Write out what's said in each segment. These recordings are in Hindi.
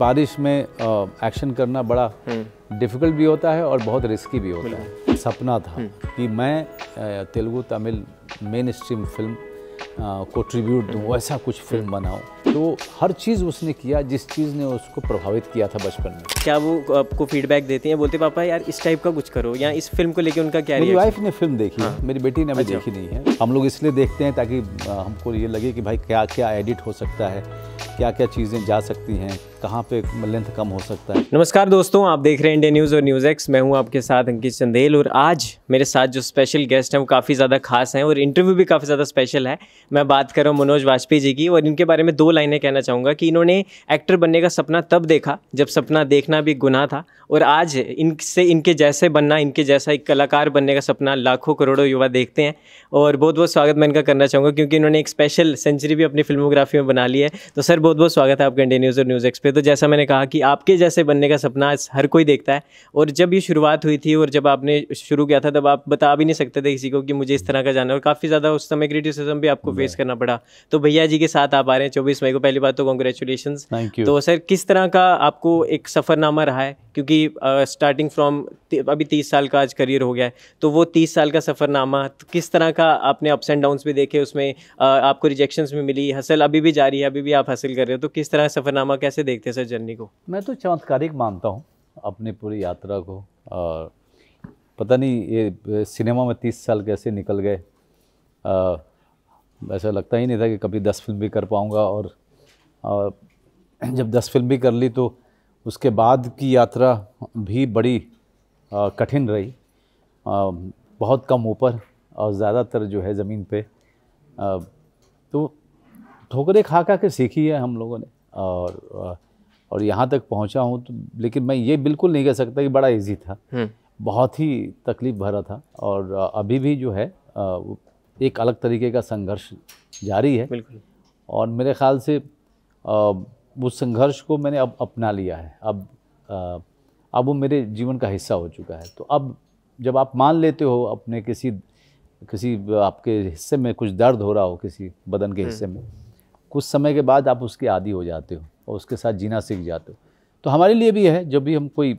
बारिश में एक्शन करना बड़ा डिफ़िकल्ट हम्म। भी होता है और बहुत रिस्की भी होता है सपना था हम्म। कि मैं Telugu Tamil mainstream film को ट्रिब्यूट दूँ हम्म। ऐसा कुछ फिल्म बनाऊँ तो हर चीज़ उसने किया जिस चीज़ ने उसको प्रभावित किया था बचपन में क्या वो आपको फीडबैक देती हैं बोलते पापा यार इस टाइप का कुछ करो या इस फिल्म को लेके उनका क्या मेरी वाइफ ने फिल्म देखी हाँ। मेरी बेटी ने अभी अच्छा। देखी नहीं है हम लोग इसलिए देखते हैं ताकि हमको ये लगे कि भाई क्या क्या एडिट हो सकता है क्या क्या चीज़ें जा सकती हैं कहाँ पे लेंथ कम हो सकता है नमस्कार दोस्तों आप देख रहे हैं इंडिया न्यूज़ और न्यूज़ एक्स मैं हूँ आपके साथ अंकित चंदेल और आज मेरे साथ जो स्पेशल गेस्ट हैं वो काफ़ी ज़्यादा खास हैं और इंटरव्यू भी काफ़ी ज़्यादा स्पेशल है मैं बात कर रहा हूँ मनोज वाजपेयी जी की और इनके बारे में दो लाइनें कहना चाहूँगा कि इन्होंने एक्टर बनने का सपना तब देखा जब सपना देखना भी गुना था और आज इनसे इनके जैसे बनना इनके जैसा एक कलाकार बनने का सपना लाखों करोड़ों युवा देखते हैं और बहुत बहुत स्वागत मैं इनका करना चाहूँगा क्योंकि इन्होंने एक स्पेशल सेंचुरी भी अपनी फिल्मोग्राफी में बना ली है तो सर बहुत बहुत स्वागत है आपका इंडिया न्यूज़ और न्यूज़ एक्स पे तो जैसा मैंने कहा कि आपके जैसे बनने का सपना हर कोई देखता है और जब ये शुरुआत हुई थी और जब आपने शुरू किया था तब आप बता भी नहीं सकते थे किसी को कि मुझे इस तरह का जाना और काफ़ी ज़्यादा उस समय क्रिटिसिज्म भी आपको फेस करना पड़ा तो भैया जी के साथ आप आ रहे हैं चौबीस मई को पहली बात तो कॉन्ग्रेचुलेशन तो सर किस तरह का आपको एक सफ़रनामा रहा है क्योंकि स्टार्टिंग फ्रॉम अभी तीस साल का आज करियर हो गया है तो वो तीस साल का सफ़रनामा तो किस तरह का आपने अप्स एंड डाउन्स भी देखे उसमें uh, आपको रिजेक्शन भी मिली हसल अभी भी जारी है अभी भी आप हासिल कर रहे हो तो किस तरह सफ़रनामा कैसे देखते हैं सर जर्नी को मैं तो चमत्कारिक मानता हूँ अपनी पूरी यात्रा को और पता नहीं ये सिनेमा में तीस साल कैसे निकल गए ऐसा लगता ही नहीं था कि कभी दस फिल्म भी कर पाऊँगा और, और जब दस फिल्म भी कर ली तो उसके बाद की यात्रा भी बड़ी कठिन रही आ, बहुत कम ऊपर और ज़्यादातर जो है ज़मीन पे आ, तो ठोकरे खा खा के सीखी है हम लोगों ने और और यहाँ तक पहुँचा हूँ तो लेकिन मैं ये बिल्कुल नहीं कह सकता कि बड़ा इजी था हम्म। बहुत ही तकलीफ़ भरा था और अभी भी जो है एक अलग तरीके का संघर्ष जारी है बिल्कुल और मेरे ख्याल से वो संघर्ष को मैंने अब अपना लिया है अब आ, अब वो मेरे जीवन का हिस्सा हो चुका है तो अब जब आप मान लेते हो अपने किसी किसी आपके हिस्से में कुछ दर्द हो रहा हो किसी बदन के हिस्से में हम्म। कुछ समय के बाद आप उसके आदि हो जाते हो और उसके साथ जीना सीख जाते हो तो हमारे लिए भी है जब भी हम कोई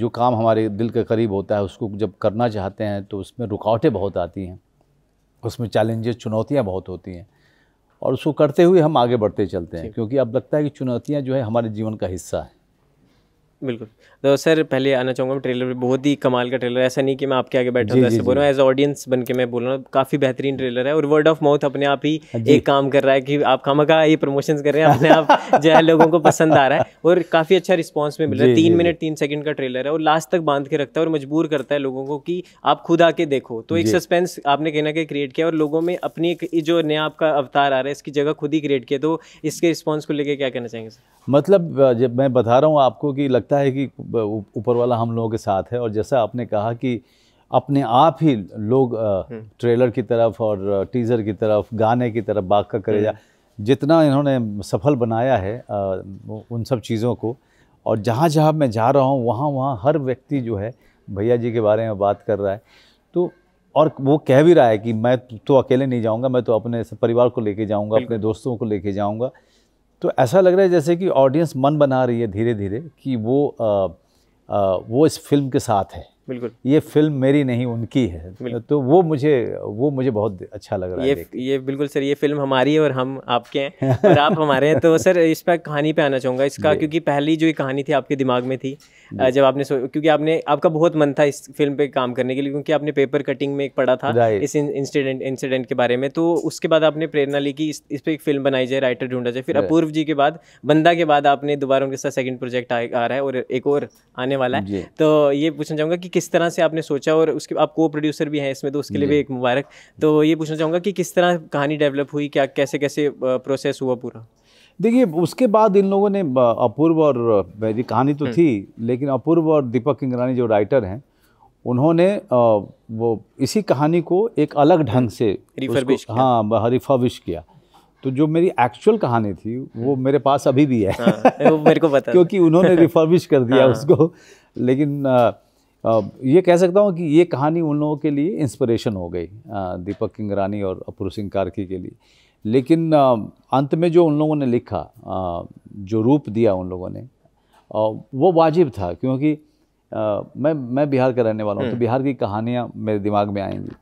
जो काम हमारे दिल के करीब होता है उसको जब करना चाहते हैं तो उसमें रुकावटें बहुत आती हैं उसमें चैलेंजेस चुनौतियाँ बहुत होती हैं और उसको करते हुए हम आगे बढ़ते चलते हैं क्योंकि अब लगता है कि चुनौतियाँ जो है हमारे जीवन का हिस्सा है बिल्कुल तो सर पहले आना चाहूँगा मैं ट्रेलर बहुत ही कमाल का ट्रेलर है ऐसा नहीं कि मैं आपके आगे बैठा हूँ तो ऐसे बोल रहा हूँ एज ऑडियंस बन के मैं बोल रहा हूँ काफ़ी बेहतरीन ट्रेलर है और वर्ड ऑफ माउथ अपने आप ही हाँ एक काम कर रहा है कि आप खामा का ये प्रमोशन कर रहे हैं अपने आप जो है लोगों को पसंद आ रहा है और काफ़ी अच्छा रिस्पॉन्स में मिल रहा है तीन मिनट तीन सेकंड का ट्रेलर है और लास्ट तक बांध के रखता है और मजबूर करता है लोगों को कि आप खुद आके देखो तो एक सस्पेंस आपने कहना कि क्रिएट किया और लोगों में अपनी एक जो नया आपका अवतार आ रहा है इसकी जगह खुद ही क्रिएट किया तो इसके रिस्पॉन्स को लेकर क्या कहना चाहेंगे सर मतलब जब मैं बता रहा हूँ आपको कि लगता लगता है कि ऊपर वाला हम लोगों के साथ है और जैसा आपने कहा कि अपने आप ही लोग हम्म। ट्रेलर की तरफ और टीज़र की तरफ गाने की तरफ बाग का करे जा हम्म। जितना इन्होंने सफल बनाया है उन सब चीज़ों को और जहाँ जहाँ मैं जा रहा हूँ वहाँ वहाँ हर व्यक्ति जो है भैया जी के बारे में बात कर रहा है तो और वो कह भी रहा है कि मैं तो अकेले नहीं जाऊँगा मैं तो अपने परिवार को लेके जाऊँगा अपने दोस्तों को लेके जाऊँगा तो ऐसा लग रहा है जैसे कि ऑडियंस मन बना रही है धीरे धीरे कि वो आ, आ, वो इस फिल्म के साथ है बिल्कुल ये फिल्म मेरी नहीं उनकी है तो वो मुझे वो मुझे बहुत अच्छा लग रहा ये, है ये बिल्कुल सर ये फिल्म हमारी है और हम आपके हैं और आप हमारे हैं तो सर इस पर कहानी पे आना चाहूँगा इसका क्योंकि पहली जो ये कहानी थी आपके दिमाग में थी जब आपने क्योंकि आपने आपका बहुत मन था इस फिल्म पे काम करने के लिए क्योंकि आपने पेपर कटिंग में एक पढ़ा था इस इंसिडेंट इंसिडेंट के बारे में तो उसके बाद आपने प्रेरणा ली कि इस, पर एक फिल्म बनाई जाए राइटर ढूंढा जाए फिर अपूर्व जी के बाद बंदा के बाद आपने दोबारा उनके साथ सेकेंड प्रोजेक्ट आ रहा है और एक और आने वाला है तो ये पूछना चाहूँगा कि किस तरह से आपने सोचा और उसके आप को प्रोड्यूसर भी हैं इसमें तो उसके लिए भी एक मुबारक तो ये पूछना चाहूँगा कि किस तरह कहानी डेवलप हुई क्या कैसे कैसे प्रोसेस हुआ पूरा देखिए उसके बाद इन लोगों ने अपूर्व और मेरी कहानी तो हम्म। थी लेकिन अपूर्व और दीपक किंगरानी जो राइटर हैं उन्होंने वो इसी कहानी को एक अलग ढंग से रिफर्बिश हाँ रिफर्बिश किया तो जो मेरी एक्चुअल कहानी थी वो हम्म। मेरे पास अभी भी है हाँ, वो मेरे को पता क्योंकि उन्होंने रिफर्बिश कर दिया हाँ, उसको लेकिन ये कह सकता हूँ कि ये कहानी उन लोगों के लिए इंस्पिरेशन हो गई दीपक किंगरानी और अपूर्व सिंह कार्की के लिए लेकिन अंत में जो उन लोगों ने लिखा जो रूप दिया उन लोगों ने वो वाजिब था क्योंकि मैं मैं बिहार का रहने वाला हूँ तो हम्म। बिहार की कहानियाँ मेरे दिमाग में आएंगी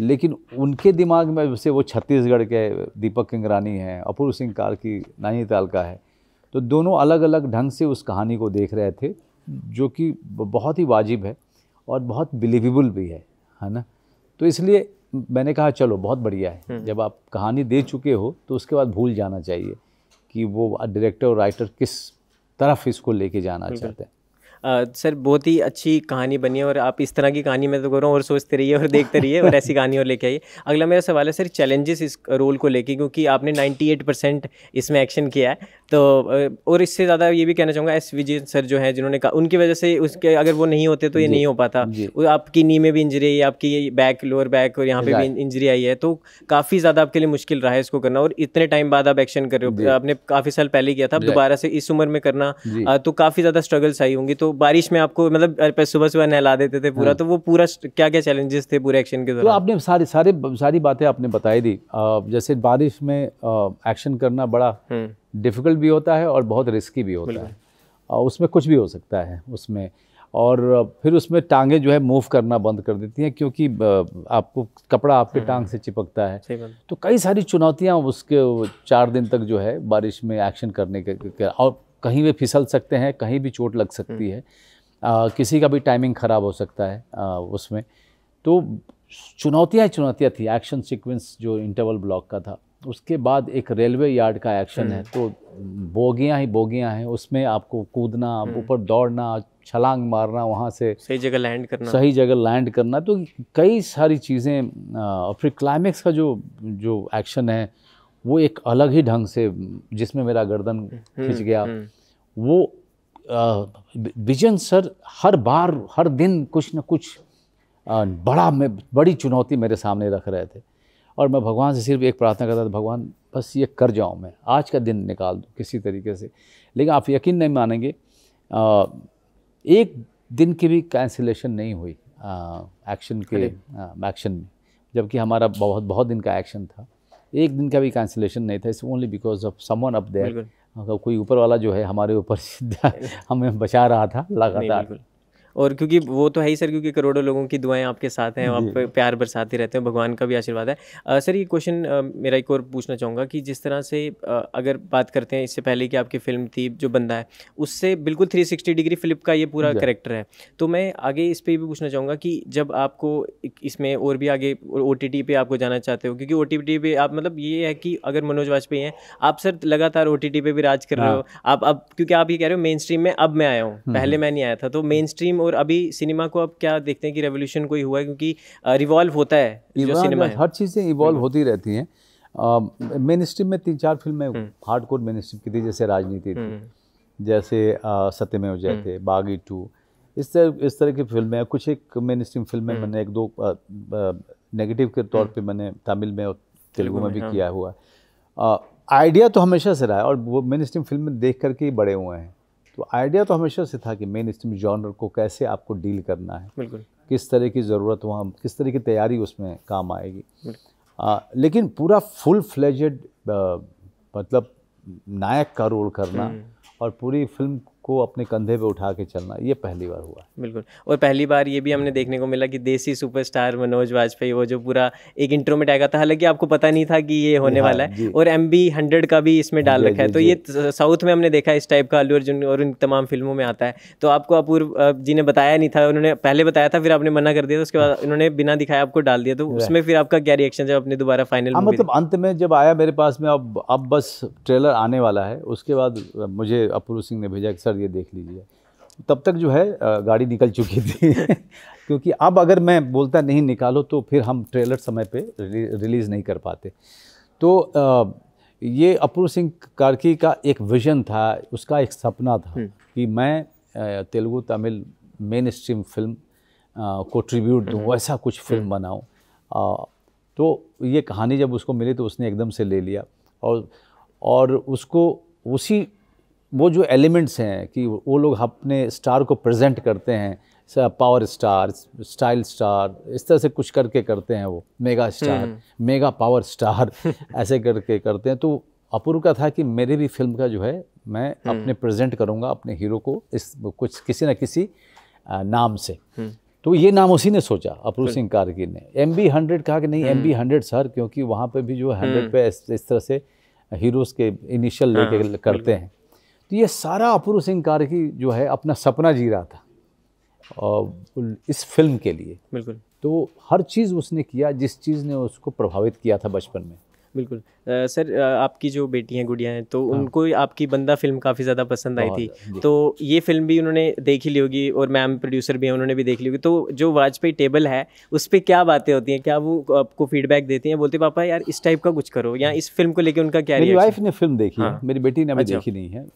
लेकिन उनके दिमाग में जैसे वो छत्तीसगढ़ के दीपक किंगरानी हैं अपूर्व सिंह कार की नैनीताल का है तो दोनों अलग अलग ढंग से उस कहानी को देख रहे थे जो कि बहुत ही वाजिब है और बहुत बिलीवेबल भी है है ना तो इसलिए मैंने कहा चलो बहुत बढ़िया है हम्म। जब आप कहानी दे चुके हो तो उसके बाद भूल जाना चाहिए कि वो डायरेक्टर और राइटर किस तरफ इसको लेके जाना चाहते हैं सर बहुत ही अच्छी कहानी बनी है और आप इस तरह की कहानी मैं तो कह रहा हूँ और सोचते रहिए और देखते रहिए और ऐसी कहानी और लेके आइए अगला मेरा सवाल है सर चैलेंजेस इस रोल को लेके क्योंकि आपने 98 परसेंट इसमें एक्शन किया है तो और इससे ज़्यादा ये भी कहना चाहूँगा एस विजय सर जो है जिन्होंने कहा उनकी वजह से उसके अगर वो नहीं होते तो ये नहीं हो पाता आपकी नी में भी इंजरी आई आपकी बैक लोअर बैक और यहाँ पे भी इंजरी आई है तो काफ़ी ज़्यादा आपके लिए मुश्किल रहा है इसको करना और इतने टाइम बाद आप एक्शन कर रहे हो आपने काफ़ी साल पहले किया था दोबारा से इस उम्र में करना तो काफ़ी ज़्यादा स्ट्रगल्स आई होंगी तो बारिश में आपको मतलब सुबह सुबह नहला देते थे पूरा हाँ। तो वो पूरा क्या क्या चैलेंजेस थे पूरे एक्शन के तो दौरान आपने सारी सारे सारी बातें आपने बताई दी जैसे बारिश में एक्शन करना बड़ा डिफ़िकल्ट हम्म। भी होता है और बहुत रिस्की भी होता है उसमें कुछ भी हो सकता है उसमें और फिर उसमें टांगे जो है मूव करना बंद कर देती हैं क्योंकि आपको कपड़ा आपके हम्म। टांग से चिपकता है तो कई सारी चुनौतियां उसके चार दिन तक जो है बारिश में एक्शन करने के और कहीं वे फिसल सकते हैं कहीं भी चोट लग सकती हम्म। है आ, किसी का भी टाइमिंग ख़राब हो सकता है आ, उसमें तो चुनौतियाँ ही चुनौतियाँ थी एक्शन सीक्वेंस जो इंटरवल ब्लॉक का था उसके बाद एक रेलवे यार्ड का एक्शन है हम्म। तो बोगियाँ ही बोगियाँ हैं उसमें आपको कूदना हम्म। ऊपर दौड़ना छलांग मारना वहाँ से सही जगह लैंड करना सही जगह लैंड करना तो कई सारी चीज़ें और फिर क्लाइमैक्स का जो जो एक्शन है वो एक अलग ही ढंग से जिसमें मेरा गर्दन हम्म, खिंच गया हम्म। वो विजन सर हर बार हर दिन कुछ न कुछ आ, बड़ा में बड़ी चुनौती मेरे सामने रख रहे थे और मैं भगवान से सिर्फ एक प्रार्थना करता था भगवान बस ये कर जाऊँ मैं आज का दिन निकाल दूँ किसी तरीके से लेकिन आप यकीन नहीं मानेंगे आ, एक दिन की भी कैंसिलेशन नहीं हुई एक्शन के एक्शन में जबकि हमारा बहुत बहुत दिन का एक्शन था एक दिन का भी कैंसिलेशन नहीं था it's only because of someone up there कोई ऊपर वाला जो है हमारे ऊपर हमें बचा रहा था लगातार और क्योंकि वो तो है ही सर क्योंकि करोड़ों लोगों की दुआएं आपके साथ हैं आप प्यार बरसाते रहते हैं भगवान का भी आशीर्वाद है आ, सर ये क्वेश्चन मेरा एक और पूछना चाहूँगा कि जिस तरह से आ, अगर बात करते हैं इससे पहले कि आपकी फिल्म थी जो बंदा है उससे बिल्कुल थ्री सिक्सटी डिग्री फिलिप का ये पूरा करेक्टर है तो मैं आगे इस पर भी पूछना चाहूँगा कि जब आपको इसमें और भी आगे ओ टी पे आपको जाना चाहते हो क्योंकि ओ टी पे आप मतलब ये है कि अगर मनोज वाजपेयी हैं आप सर लगातार ओ टी पे भी राज कर रहे हाँ। हो आप अब क्योंकि आप ये कह रहे हो मेन स्ट्रीम में अब मैं आया हूँ हम्म, पहले हम्म। मैं नहीं आया था तो मेन स्ट्रीम और अभी सिनेमा को अब क्या देखते हैं कि रेवोल्यूशन कोई हुआ है क्योंकि रिवॉल्व होता है जो सिनेमा हर चीज़ें इवॉल्व होती रहती हैं मेन स्ट्रीम में तीन चार फिल्में हार्ड कोर मेन स्ट्रीम की थी जैसे राजनीति थी हम्म। जैसे सत्यमेव जयते हम्म। बागी टू इस तरह इस तरह की फिल्में कुछ एक मेन स्ट्रीम फिल्में हम्म। मैंने एक दो नेगेटिव के तौर पे मैंने तमिल में और तेलुगु में भी हाँ। किया हुआ आइडिया तो हमेशा से रहा है और वो मेन स्ट्रीम फिल्म देख करके ही बड़े हुए हैं तो आइडिया तो हमेशा से था कि मेन स्ट्रीम जॉनर को कैसे आपको डील करना है बिल्कुल किस तरह की ज़रूरत वहाँ किस तरह की तैयारी उसमें काम आएगी आ, लेकिन पूरा फुल फ्लेजेड मतलब नायक का रोल करना हम्म। और पूरी फिल्म को अपने कंधे पे उठा के चलना ये पहली बार हुआ बिल्कुल और पहली बार ये भी हमने देखने को मिला कि देसी सुपरस्टार मनोज वाजपेयी वो जो पूरा एक इंट्रो में टैगा था हालांकि आपको पता नहीं था कि ये होने हाँ वाला है और एम बी हंड्रेड का भी इसमें डाल रखा है तो ये साउथ में हमने देखा इस टाइप का अल्लू अर्जुन और इन तमाम फिल्मों में आता है तो आपको अपूर्व जी ने बताया नहीं था उन्होंने पहले बताया था फिर आपने मना कर दिया उसके बाद हाँ। उन्होंने बिना दिखाया आपको डाल दिया तो उसमें फिर आपका क्या रिएक्शन जब आपने दोबारा फाइनल हाँ, मतलब अंत में जब आया मेरे पास में अब अब बस ट्रेलर आने वाला है उसके बाद मुझे अपूर्व सिंह ने भेजा सर ये देख लीजिए तब तक जो है गाड़ी निकल चुकी थी क्योंकि अब अगर मैं बोलता नहीं निकालो तो फिर हम ट्रेलर समय पे रिलीज़ नहीं कर पाते तो ये अपूर्व सिंह कार्की का एक विज़न था उसका एक सपना था हम्म। कि मैं Telugu Tamil mainstream film को ट्रिब्यूट दूँ हम्म। ऐसा कुछ फिल्म हम्म। बनाऊँ तो ये कहानी जब उसको मिली तो उसने एकदम से ले लिया और और उसको उसी वो जो एलिमेंट्स हैं कि वो लोग अपने स्टार को प्रेजेंट करते हैं पावर स्टार स्टाइल स्टार इस तरह से कुछ करके करते हैं वो मेगा स्टार हम्म। मेगा पावर स्टार ऐसे करके करते हैं तो अपूर्व का था कि मेरे भी फिल्म का जो है मैं हम्म। अपने प्रेजेंट करूँगा अपने हीरो को इस कुछ किसी न किसी नाम से हम्म। तो ये नाम उसी ने सोचा अपूर्व सिंह कारगिल ने एम बी हंड्रेड कहा कि नहीं एम बी हंड्रेड सर क्योंकि वहाँ पे भी जो हंड्रेड पे इस तरह से हीरोज़ के इनिशियल लेके हाँ। करते हैं तो ये सारा अपूर्व सिंह कार्की जो है अपना सपना जी रहा था और इस फिल्म के लिए बिल्कुल तो हर चीज़ उसने किया जिस चीज़ ने उसको प्रभावित किया था बचपन में बिल्कुल सर आपकी जो बेटी हैं गुड़िया हैं तो हाँ। उनको आपकी बंदा फिल्म काफ़ी ज़्यादा पसंद आई थी तो ये फिल्म भी उन्होंने देखी ली होगी और मैम प्रोड्यूसर भी हैं उन्होंने भी देख ली होगी तो जो वाजपेयी टेबल है उस पर क्या बातें होती हैं क्या वो आपको फीडबैक देती हैं बोलते पापा यार इस टाइप का कुछ करो या इस फिल्म को लेकर उनका क्या वाइफ ने फिल्म देखी है हाँ। मेरी बेटी ने अभी अच्छा। देखी नहीं है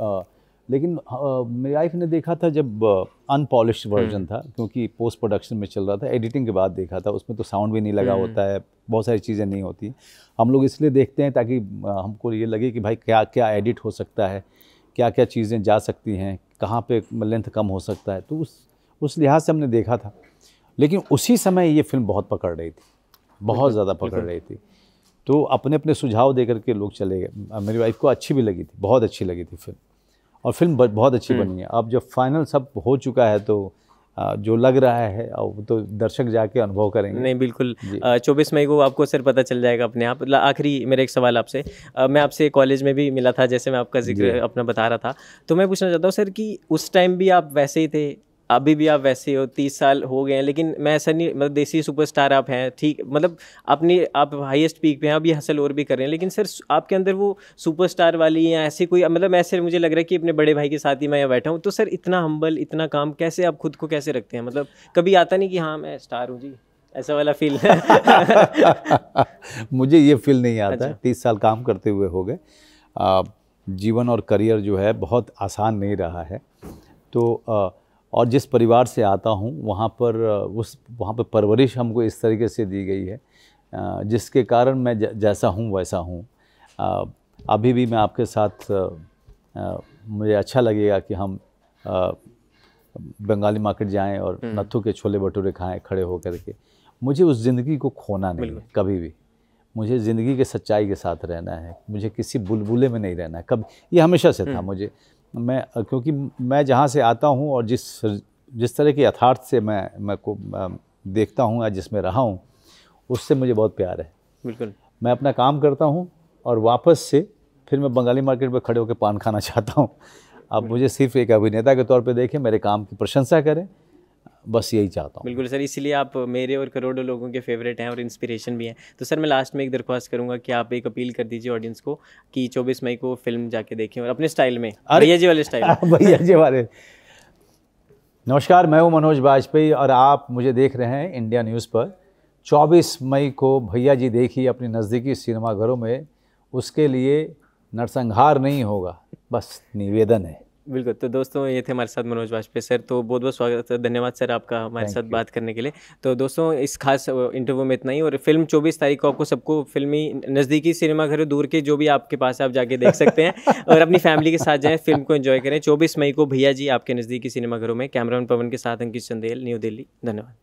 लेकिन हाँ, मेरी वाइफ ने देखा था जब अनपॉलिश वर्जन हम्म। था क्योंकि पोस्ट प्रोडक्शन में चल रहा था एडिटिंग के बाद देखा था उसमें तो साउंड भी नहीं लगा हम्म। होता है बहुत सारी चीज़ें नहीं होती हम लोग इसलिए देखते हैं ताकि हमको ये लगे कि भाई क्या क्या एडिट हो सकता है क्या क्या चीज़ें जा सकती हैं कहाँ पे लेंथ कम हो सकता है तो उस उस लिहाज से हमने देखा था लेकिन उसी समय ये फिल्म बहुत पकड़ रही थी बहुत ज़्यादा पकड़ रही थी तो अपने अपने सुझाव दे करके लोग चले गए मेरी वाइफ को अच्छी भी लगी थी बहुत अच्छी लगी थी फिल्म और फिल्म बहुत अच्छी हम्म। बनी है अब जब फाइनल सब हो चुका है तो जो लग रहा है अब तो दर्शक जाके अनुभव करेंगे नहीं बिल्कुल चौबीस मई को आपको सर पता चल जाएगा अपने आप आखिरी मेरा एक सवाल आपसे मैं आपसे कॉलेज में भी मिला था जैसे मैं आपका जिक्र अपना बता रहा था तो मैं पूछना चाहता हूँ सर कि उस टाइम भी आप वैसे ही थे अभी भी आप वैसे हो तीस साल हो गए हैं लेकिन मैं ऐसा नहीं मतलब देसी सुपरस्टार आप हैं ठीक मतलब अपनी आप हाईएस्ट पीक पे हैं अभी हसल और भी कर रहे हैं लेकिन सर आपके अंदर वो सुपरस्टार वाली या ऐसी कोई मतलब ऐसे मुझे लग रहा है कि अपने बड़े भाई के साथ ही मैं यहाँ बैठा हूँ तो सर इतना हम्बल इतना काम कैसे आप खुद को कैसे रखते हैं मतलब कभी आता नहीं कि हाँ मैं स्टार हूँ जी ऐसा वाला फील मुझे ये फील नहीं आता अच्छा। तीस साल काम करते हुए हो गए जीवन और करियर जो है बहुत आसान नहीं रहा है तो और जिस परिवार से आता हूँ वहाँ पर उस वहाँ पर परवरिश हमको इस तरीके से दी गई है जिसके कारण मैं जैसा हूँ वैसा हूँ अभी भी मैं आपके साथ मुझे अच्छा लगेगा कि हम बंगाली मार्केट जाएं और हम्म। नत्थू के छोले भटूरे खाएं खड़े होकर के मुझे उस ज़िंदगी को खोना नहीं है कभी भी मुझे ज़िंदगी के सच्चाई के साथ रहना है मुझे किसी बुलबुले में नहीं रहना है कभी ये हमेशा से था हम्म। मुझे मैं क्योंकि मैं जहाँ से आता हूँ और जिस जिस तरह के यथार्थ से मैं मैं को मैं देखता हूँ या जिसमें रहा हूँ उससे मुझे बहुत प्यार है बिल्कुल मैं अपना काम करता हूँ और वापस से फिर मैं बंगाली मार्केट में खड़े होकर पान खाना चाहता हूँ आप मुझे सिर्फ एक अभिनेता के तौर पे देखें मेरे काम की प्रशंसा करें बस यही चाहता हूँ बिल्कुल सर इसीलिए आप मेरे और करोड़ों लोगों के फेवरेट हैं और इंस्पिरेशन भी हैं तो सर मैं लास्ट में एक दरख्वास्त करूँगा कि आप एक अपील कर दीजिए ऑडियंस को कि चौबीस मई को फिल्म जाके देखें और अपने स्टाइल में भैया जी वाले स्टाइल भैया जी वाले नमस्कार मैं हूँ मनोज वाजपेयी और आप मुझे देख रहे हैं इंडिया न्यूज़ पर चौबीस मई को भैया जी देखिए अपने नज़दीकी सिनेमाघरों में उसके लिए नरसंहार नहीं होगा बस निवेदन है बिल्कुल तो दोस्तों ये थे हमारे साथ मनोज वाजपेयी सर तो बहुत बहुत स्वागत है धन्यवाद सर आपका हमारे साथ बात करने के लिए तो दोस्तों इस खास इंटरव्यू में इतना ही और फिल्म 24 तारीख को आपको सबको फिल्मी नज़दीकी सिनेमाघर दूर के जो भी आपके पास है आप जाके देख सकते हैं और अपनी फैमिली के साथ जाएँ फिल्म को इन्जॉय करें चौबीस मई को भैया जी आपके नज़दीकी सिनेमाघरों में कैमरामैन पवन के साथ अंकित चंदेल न्यू दिल्ली धन्यवाद